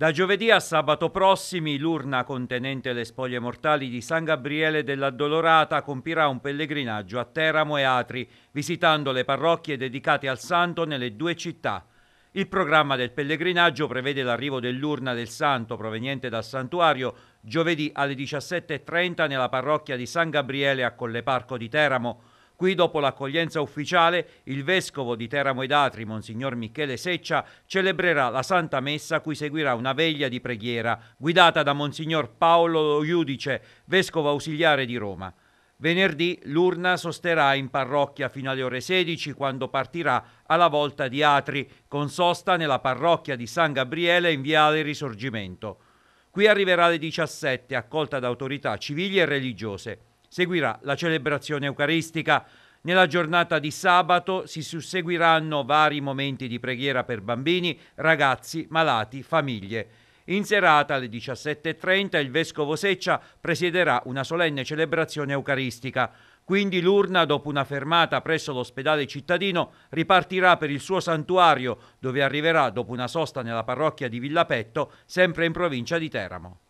Da giovedì a sabato prossimi l'urna contenente le spoglie mortali di San Gabriele dell'Addolorata compirà un pellegrinaggio a Teramo e Atri, visitando le parrocchie dedicate al santo nelle due città. Il programma del pellegrinaggio prevede l'arrivo dell'urna del santo proveniente dal santuario giovedì alle 17.30 nella parrocchia di San Gabriele a Colleparco di Teramo. Qui, dopo l'accoglienza ufficiale, il vescovo di Teramo ed Atri, Monsignor Michele Seccia, celebrerà la Santa Messa a cui seguirà una veglia di preghiera guidata da Monsignor Paolo Iudice, vescovo ausiliare di Roma. Venerdì l'urna sosterà in parrocchia fino alle ore 16 quando partirà alla volta di Atri, con sosta nella parrocchia di San Gabriele in Viale Risorgimento. Qui arriverà alle 17, accolta da autorità civili e religiose. Seguirà la celebrazione eucaristica. Nella giornata di sabato si susseguiranno vari momenti di preghiera per bambini, ragazzi, malati, famiglie. In serata alle 17.30 il vescovo Seccia presiederà una solenne celebrazione eucaristica. Quindi l'urna, dopo una fermata presso l'ospedale cittadino, ripartirà per il suo santuario, dove arriverà dopo una sosta nella parrocchia di Villapetto, sempre in provincia di Teramo.